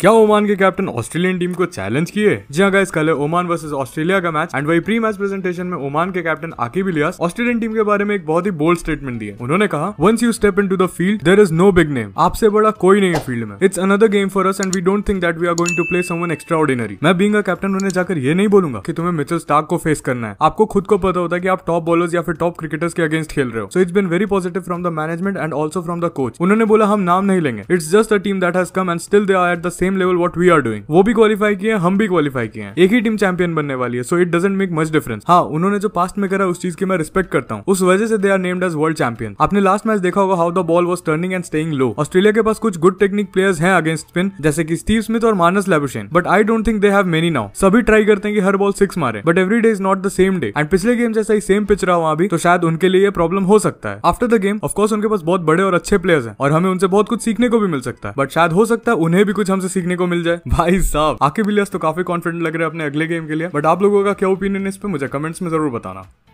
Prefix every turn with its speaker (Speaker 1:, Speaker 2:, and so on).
Speaker 1: क्या ओमान के captain Australian team को चैलेंज किए जी हाँ गाइस कल ओमान वर्सेस ऑस्ट्रेलिया का मैच एंड वही प्री मैच प्रेजेंटेशन में ओमान के captain Aqib Ilyas Australian team के बारे में एक बहुत ही बोल्ड स्टेटमेंट दिए उन्होंने कहा once you step into the field there is no big name आपसे बड़ा कोई नहीं है फील्ड में it's another game for us and we don't think that we are going to play someone extraordinary मैं बींग कैप्टन उन्हें जाकर ये नहीं बोलूंगा कि तुम्हें मिचल स्टार्क को फेस करना है आपको खुद को पता होता है कि आप टॉप बॉलर्स या फिर टॉप क्रिकेटर्स के अगेंस्ट खेल रहे हो so it's been very positive from the management and also from the coach उन्होंने बोला हम नाम नहीं लेंगे it's just a team that has come and still they are at the same same level what we are doing वो भी qualify किए हम भी क्वालिफाई किए हैं एक ही टीम चैंपियन बनने वाली है so it doesn't make much difference हाँ उन्होंने जो पास्ट में करा उस चीज की मैं रिस्पेक्ट करता हूँ उस वजह से they are named as world champion आपने लास्ट मैच देखा होगा how the ball was turning and staying low Australia के पास कुछ गुड टेक्निक प्लेयर्स हैं अगेंस्ट स्पिन जैसे कि स्टीव स्मिथ और Marnus Labuschagne but I don't think they have many now सभी ट्राई करते हैं कि हर बॉल सिक्स मारे but every day is not the same day and पिछले गेम जैसा ही सेम पिच रहा वहां भी तो शायद उनके लिए प्रॉब्लम हो सकता है आफ्टर द गेम ऑफकोर्स उनके पास बहुत बड़े और अच्छे प्लेयर्स हैं और हमें उनसे बहुत कुछ सीखने को भी मिल सकता है बट शायद हो सकता है उन्हें भी कुछ हमसे सीखने को मिल जाए भाई साहब आके बिलियस तो काफी कॉन्फिडेंट लग रहे हैं अपने अगले गेम के लिए बट आप लोगों का क्या ओपिनियन इस पर मुझे कमेंट्स में जरूर बताना